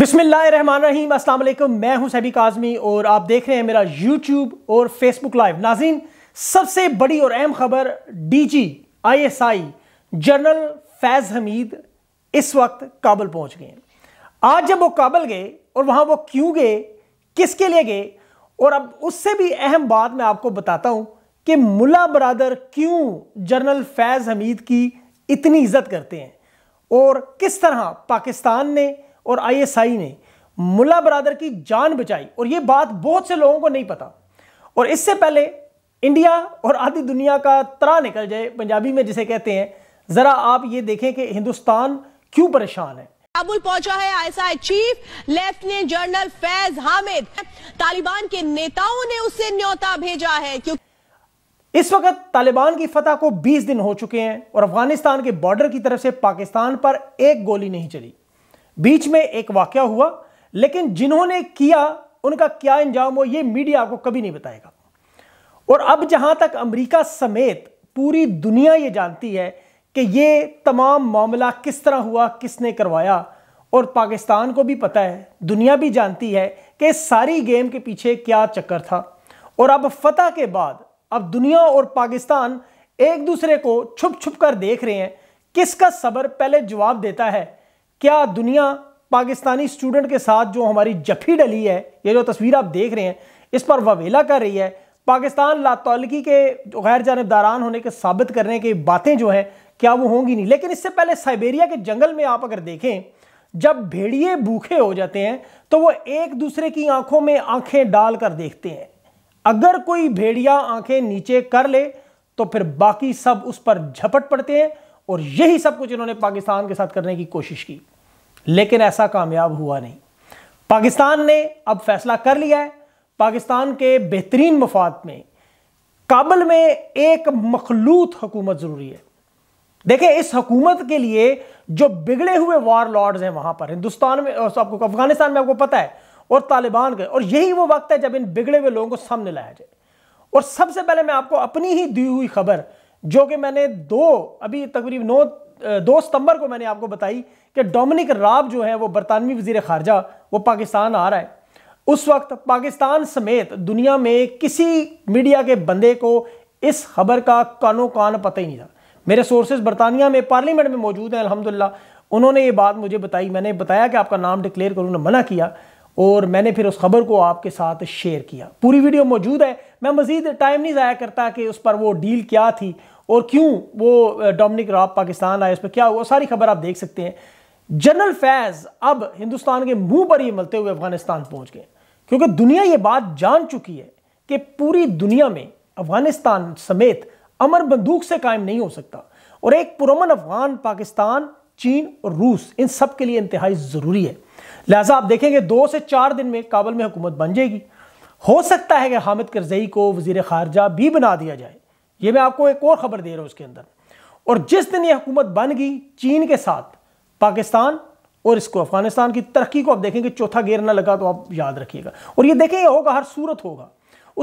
बिसमीम असल मैं हूं सैबी काजमी और आप देख रहे हैं मेरा यूट्यूब और फेसबुक लाइव नाजीन सबसे बड़ी और अहम खबर D G I S I general Faiz Hameed इस वक्त काबल पहुंच गए आज जब वो काबल गए और वहाँ वो क्यों गए किसके लिए गए और अब उससे भी अहम बात मैं आपको बताता हूँ कि मुला बरदर क्यों जनरल फैज़ हमीद की इतनी इज्जत करते हैं और किस तरह पाकिस्तान ने और आईएसआई ने मुल्ला बरादर की जान बचाई और ये बात बहुत से लोगों को नहीं पता और इससे पहले इंडिया और आधी दुनिया का तरा निकल जाए पंजाबी में जिसे कहते हैं जरा आप ये देखें कि हिंदुस्तान क्यों परेशान है काबुल पहुंचा है ISI chief lieutenant general Faiz Hamid Taliban के नेताओं ने उसे न्योता भेजा है क्योंकि इस वक्त तालिबान की फतह को 20 दिन हो चुके हैं और अफगानिस्तान के बॉर्डर की तरफ से पाकिस्तान पर एक गोली नहीं चली बीच में एक वाक्य हुआ लेकिन जिन्होंने किया उनका क्या इंजाम हुआ ये मीडिया आपको कभी नहीं बताएगा और अब जहां तक अमेरिका समेत पूरी दुनिया ये जानती है कि ये तमाम मामला किस तरह हुआ किसने करवाया और पाकिस्तान को भी पता है दुनिया भी जानती है कि सारी गेम के पीछे क्या चक्कर था और अब फतह के बाद अब दुनिया और पाकिस्तान एक दूसरे को छुप छुप कर देख रहे हैं किसका सबर पहले जवाब देता है क्या दुनिया पाकिस्तानी स्टूडेंट के साथ जो हमारी जफी डली है ये जो तस्वीर आप देख रहे हैं इस पर ववेला कर रही है पाकिस्तान लातौलगी के गैर जानबदारान होने के साबित करने की बातें जो हैं क्या वो होंगी नहीं लेकिन इससे पहले साइबेरिया के जंगल में आप अगर देखें जब भेड़िए भूखे हो जाते हैं तो वो एक दूसरे की आंखों में आंखें डाल कर देखते हैं अगर कोई भेड़िया आंखें नीचे कर ले तो फिर बाकी सब उस पर झपट पड़ते हैं और यही सब कुछ इन्होंने पाकिस्तान के साथ करने की कोशिश की लेकिन ऐसा कामयाब हुआ नहीं पाकिस्तान ने अब फैसला कर लिया है पाकिस्तान के बेहतरीन मफाद में काबल में एक मखलूत हुकूमत ज़रूरी है देखें इस हकूमत के लिए जो बिगड़े हुए वार लॉर्ड्स हैं वहां पर हिंदुस्तान में आपको अफगानिस्तान में आपको पता है और तालिबान के और यही वो वक्त है जब इन बिगड़े हुए लोगों को सामने लाया जाए और सबसे पहले मैं आपको अपनी ही दी हुई खबर जो कि मैंने दो अभी तकरीब नौ दो सितंबर को मैंने आपको बताई कि डोमिनिक राब जो है वो बरतानवी वजीर खारजा वो पाकिस्तान आ रहा है उस वक्त पाकिस्तान समेत दुनिया में किसी मीडिया के बंदे को इस खबर का कानों कान पता ही नहीं था मेरे सोर्सेज बरतानिया में पार्लियामेंट में मौजूद हैं अलहमदिल्ला उन्होंने ये बात मुझे बताई मैंने बताया कि आपका नाम डिक्लेयर करूँ उन्होंने मना किया और मैंने फिर उस खबर को आपके साथ शेयर किया पूरी वीडियो मौजूद है मैं मज़ीद टाइम नहीं ज़ाया करता कि उस पर वो डील क्या थी और क्यों वो डोमिनिक रॉब पाकिस्तान आए उस पर क्या हुआ सारी खबर आप देख सकते हैं जनरल फैज़ अब हिंदुस्तान के मुंह पर ही मलते हुए अफगानिस्तान पहुंच गए क्योंकि दुनिया ये बात जान चुकी है कि पूरी दुनिया में अफगानिस्तान समेत अमर बंदूक से कायम नहीं हो सकता और एक पुरमन अफगान पाकिस्तान चीन और रूस इन सब के लिए इंतहाई ज़रूरी है लिहाजा आप देखेंगे दो से चार दिन में काबल में हुकूमत बन जाएगी हो सकता है कि हामिद करजई को वजीर खारजा भी बना दिया जाए ये मैं आपको एक और ख़बर दे रहा हूँ उसके अंदर और जिस दिन ये हुकूमत बन गई चीन के साथ पाकिस्तान और इसको अफगानिस्तान की तरक्की को आप देखेंगे चौथा गेर ना लगा तो आप याद रखिएगा और ये देखेंगे होगा हर सूरत होगा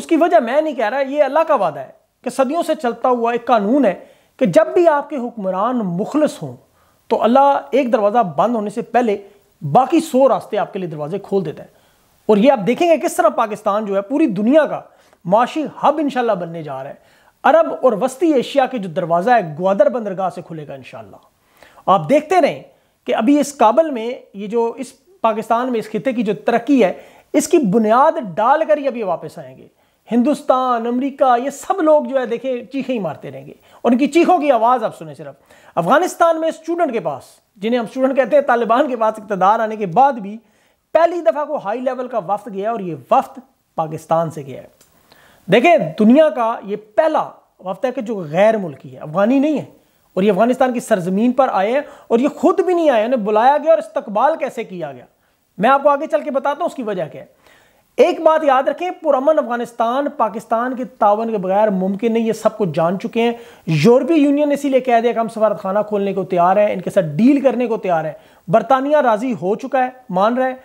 उसकी वजह मैं नहीं कह रहा ये अल्लाह का वादा है कि सदियों से चलता हुआ एक कानून है कि जब भी आपके हुक्मरान मुखलस हों तो अल्लाह एक दरवाज़ा बंद होने से पहले बाकी सौ रास्ते आपके लिए दरवाजे खोल देता है और ये आप देखेंगे किस तरह पाकिस्तान जो है पूरी दुनिया का माशी हब इनशाला बनने जा रहा है अरब और वस्ती एशिया के जो दरवाज़ा है ग्वादर बंदरगाह से खुलेगा इन आप देखते रहें कि अभी इस काबल में ये जो इस पाकिस्तान में इस खत्े की जो तरक्की है इसकी बुनियाद डाल कर ही अभी वापस आएंगे हिंदुस्तान अमेरिका ये सब लोग जो है देखें चीखें ही मारते रहेंगे और उनकी चीखों की आवाज़ आप सुने सिर्फ अफगानिस्तान में स्टूडेंट के पास जिन्हें हम स्टूडेंट कहते हैं तालिबान के पास इकतदार आने के बाद भी पहली दफ़ा को हाई लेवल का वफ्त गया और ये वफ्त पाकिस्तान से गया है देखें दुनिया का ये पहला वफ्त है कि जो गैर मुल्की है अफगानी नहीं है और ये अफगानिस्तान की सरजमीन पर आए हैं और ये खुद भी नहीं आए उन्हें बुलाया गया और इस्तकबाल कैसे किया गया मैं आपको आगे चल के बताता हूँ उसकी वजह क्या है एक बात याद रखें पुरमन अफगानिस्तान पाकिस्तान के तावन के बगैर मुमकिन नहीं ये सब कुछ जान चुके हैं यूरोपीय यूनियन इसीलिए कह दिया कि हम सफारतखाना खोलने को तैयार हैं इनके साथ डील करने को तैयार है बरतानिया राजी हो चुका है मान रहा है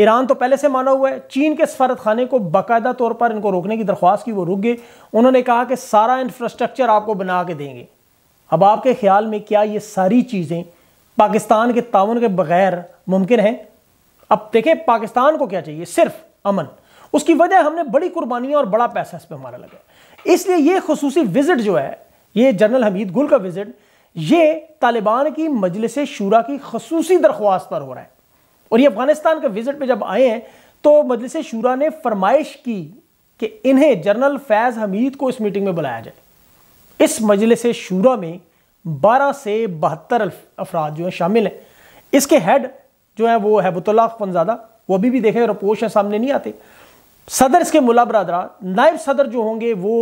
ईरान तो पहले से माना हुआ है चीन के सफारत खाने को बाकायदा तौर पर इनको रोकने की दरख्वास्त की वो रुक गए उन्होंने कहा कि सारा इंफ्रास्ट्रक्चर आपको बना के देंगे अब आपके ख्याल में क्या ये सारी चीज़ें पाकिस्तान के ताउन के बगैर मुमकिन है अब देखें पाकिस्तान को क्या चाहिए सिर्फ अमन उसकी वजह हमने बड़ी कुर्बानियाँ और बड़ा पैसा इस पर हमारा लगा इसलिए ये खसूसी विज़िट जो है ये जनरल हमीद गुल का विज़िट ये तालिबान की मजलिस शूरा की खसूसी दरख्वास्त पर हो रहा है और ये अफगानिस्तान के विज़िट पर जब आए हैं तो मजलिस शूरा ने फरमाइश की कि इन्हें जनरल फैज़ हमीद को इस मीटिंग में बुलाया जाए इस मजलिस शूरा में बारह से बहत्तर अफराद जो हैं शामिल हैं इसके हेड जो है वो हैबतुल्ला खनजादा वो अभी भी देखें रिपोर्ट हैं सामने नहीं आते सदर इसके मुला बरदरा नायब सदर जो होंगे वो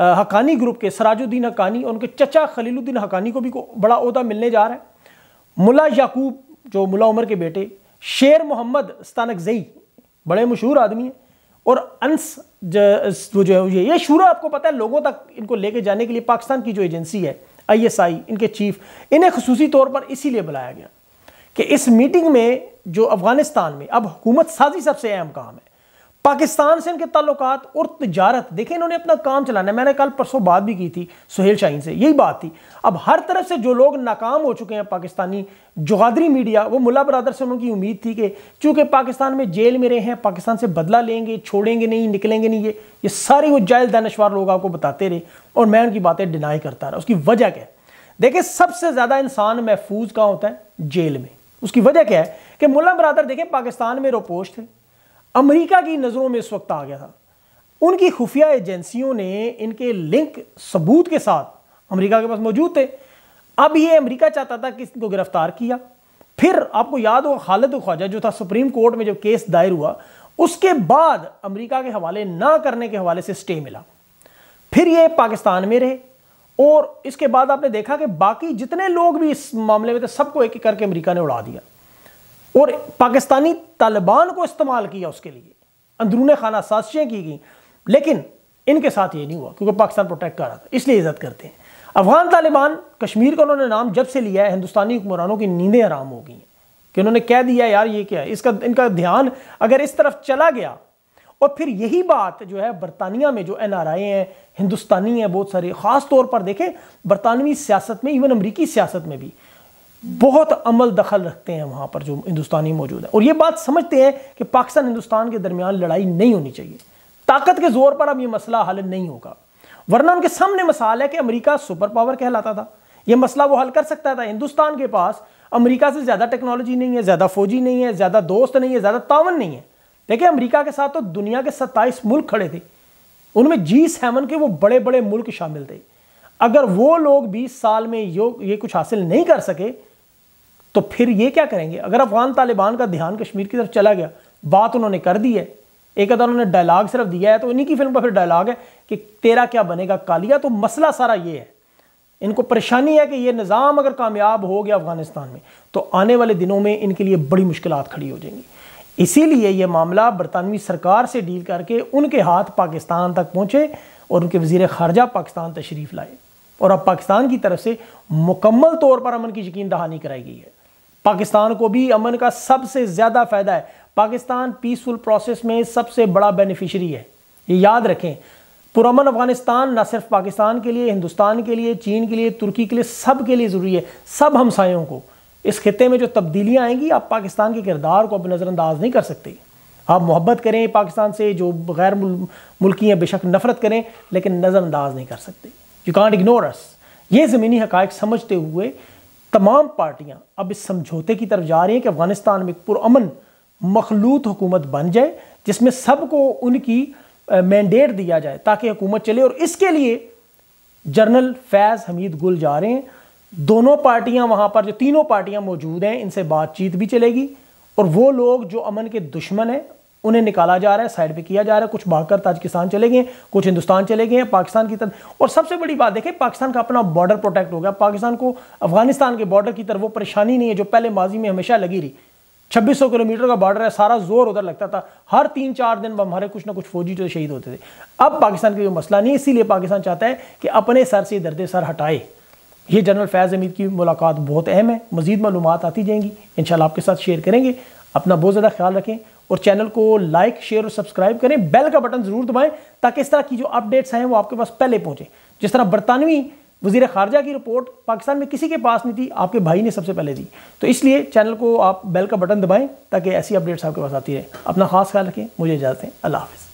हकानी ग्रुप के सराजुद्दीन हकानी और उनके चचा खलीलुद्दीन हकानी को भी को बड़ा अहदा मिलने जा रहा है मुला याकूब जो मुला उमर के बेटे शेर मोहम्मद जई बड़े मशहूर आदमी हैं और अंस जो जो है ये शुरू आपको पता है लोगों तक इनको लेके जाने के लिए पाकिस्तान की जो एजेंसी है आईएसआई इनके चीफ इन्हें खसूसी तौर पर इसीलिए बुलाया गया कि इस मीटिंग में जो अफगानिस्तान में अब हुकूमत साजी सबसे अहम काम है पाकिस्तान से इनके ताल्लुक और तजारत देखें इन्होंने अपना काम चलाना है मैंने कल परसों बात भी की थी सुहेल शाहीन से यही बात थी अब हर तरफ से जो लोग नाकाम हो चुके हैं पाकिस्तानी जगादरी मीडिया वो मुला बरदर से उनकी उम्मीद थी कि चूंकि पाकिस्तान में जेल में रहे हैं पाकिस्तान से बदला लेंगे छोड़ेंगे नहीं निकलेंगे नहीं ये ये सारे वो जायल दानशवार लोग आपको बताते रहे और मैं उनकी बातें डिनाई करता रहा उसकी वजह क्या है देखिए सबसे ज़्यादा इंसान महफूज कहाँ होता है जेल में उसकी वजह क्या है कि मुला बरदर देखें पाकिस्तान में रोपोश थे अमरीका की नज़रों में इस वक्त आ गया था उनकी खुफिया एजेंसियों ने इनके लिंक सबूत के साथ अमरीका के पास मौजूद थे अब ये अमरीका चाहता था कि इसको गिरफ्तार किया फिर आपको याद हो खालिद ख्वाजा जो था सुप्रीम कोर्ट में जो केस दायर हुआ उसके बाद अमेरिका के हवाले ना करने के हवाले से स्टे मिला फिर ये पाकिस्तान में रहे और इसके बाद आपने देखा कि बाकी जितने लोग भी इस मामले में थे सबको एक एक करके अमेरिका ने उड़ा दिया और पाकिस्तानी तालिबान को इस्तेमाल किया उसके लिए अंदरून खाना साजिशें की गई लेकिन इनके साथ ये नहीं हुआ क्योंकि पाकिस्तान प्रोटेक्ट कर रहा था इसलिए इज्जत करते हैं अफगान तालिबान कश्मीर का उन्होंने नाम जब से लिया है हिंदुस्तानी हुक्मरानों की नींदें आराम हो गई हैं कि उन्होंने कह दिया यार ये क्या है इसका इनका ध्यान अगर इस तरफ चला गया और फिर यही बात जो है बरतानिया में जो एन आर आई हैं हिंदुस्तानी हैं बहुत सारे ख़ास तौर पर देखें बरतानवी सियासत में इवन अमरीकी सियासत में भी बहुत अमल दखल रखते हैं वहाँ पर जो हिंदुस्तानी मौजूद है और ये बात समझते हैं कि पाकिस्तान हिंदुस्तान के दरमियान लड़ाई नहीं होनी चाहिए ताकत के ज़ोर पर अब ये मसला हल नहीं होगा वरना उनके सामने मसाल है कि अमेरिका सुपर पावर कहलाता था यह मसला वो हल कर सकता था हिंदुस्तान के पास अमेरिका से ज़्यादा टेक्नोलॉजी नहीं है ज़्यादा फौजी नहीं है ज़्यादा दोस्त नहीं है ज़्यादा तावन नहीं है देखिए अमेरिका के साथ तो दुनिया के 27 मुल्क खड़े थे उनमें जी सेवन के वो बड़े बड़े मुल्क शामिल थे अगर वो लोग 20 साल में यो ये कुछ हासिल नहीं कर सके तो फिर ये क्या करेंगे अगर अफगान तालिबान का ध्यान कश्मीर की तरफ चला गया बात उन्होंने कर दी है एक अदा उन्होंने डायलाग सिर्फ दिया है तो इन्हीं की फिल्म का फिर डायलाग है कि तेरा क्या बनेगा कालिया तो मसला सारा ये है इनको परेशानी है कि ये निज़ाम अगर कामयाब हो गया अफगानिस्तान में तो आने वाले दिनों में इनके लिए बड़ी मुश्किल खड़ी हो जाएंगी इसीलिए यह मामला बरतानवी सरकार से डील करके उनके हाथ पाकिस्तान तक पहुँचे और उनके वजीर खारजा पाकिस्तान तशरीफ़ लाए और अब पाकिस्तान की तरफ से मुकम्मल तौर पर अमन की यकीन दहानी कराई गई है पाकिस्तान को भी अमन का सबसे ज़्यादा फ़ायदा है पाकिस्तान पीसफुल प्रोसेस में सबसे बड़ा बेनिफिशरी है ये याद रखें पुरमन अफगानिस्तान न सिर्फ पाकिस्तान के लिए हिंदुस्तान के लिए चीन के लिए तुर्की के लिए सब के लिए ज़रूरी है सब हमसायों को इस खत्े में जो तब्दीलियाँ आएंगी आप पाकिस्तान के किरदार को अब नज़रअंदाज नहीं कर सकते आप मोहब्बत करें पाकिस्तान से जो गैर मुल, मुल्की हैं बेशक नफरत करें लेकिन नज़रअंदाज नहीं कर सकते यू कॉन्ट इग्नोर अस ये ज़मीनी हक़ समझते हुए तमाम पार्टियाँ अब इस समझौते की तरफ जा रही हैं कि अफ़गानिस्तान में एक पुरमन मखलूत हुकूमत बन जाए जिसमें सबको उनकी मैंडेट दिया जाए ताकि हुकूमत चले और इसके लिए जनरल फैज़ हमीद गुल जा रहे हैं दोनों पार्टियां वहां पर जो तीनों पार्टियां मौजूद हैं इनसे बातचीत भी चलेगी और वो लोग जो अमन के दुश्मन हैं उन्हें निकाला जा रहा है साइड पे किया जा रहा है कुछ भागकर ताजिकिस्तान चले गए कुछ हिंदुस्तान चले गए पाकिस्तान की तरफ और सबसे बड़ी बात देखें पाकिस्तान का अपना बॉर्डर प्रोटेक्ट हो गया पाकिस्तान को अफगानिस्तान के बॉर्डर की तरफ वो परेशानी नहीं है जो पहले माजी में हमेशा लगी रही छब्बीस किलोमीटर का बॉर्डर है सारा जोर उधर लगता था हर तीन चार दिन हमारे कुछ ना कुछ फौजी जो शहीद होते थे अब पाकिस्तान का कोई मसला नहीं इसीलिए पाकिस्तान चाहता है कि अपने सर से दर्द सर हटाए ये जनरल फैज़ हमीद की मुलाकात बहुत अहम है मज़ीद मालूम आती जाएंगी इन आपके साथ शेयर करेंगे अपना बहुत ज़्यादा ख्याल रखें और चैनल को लाइक शेयर और सब्सक्राइब करें बेल का बटन ज़रूर दबाएं ताकि इस तरह की जो अपडेट्स हैं वो आपके पास पहले पहुँचें जिस तरह बरतानवी वजीर खारजा की रिपोर्ट पाकिस्तान में किसी के पास नहीं थी आपके भाई ने सबसे पहले दी तो इसलिए चैनल को आप बेल का बटन दबाएँ ताकि ऐसी अपडेट्स आपके पास आती रहे अपना खास ख्याल रखें मुझे इजाज़त अल्लाह हाफ़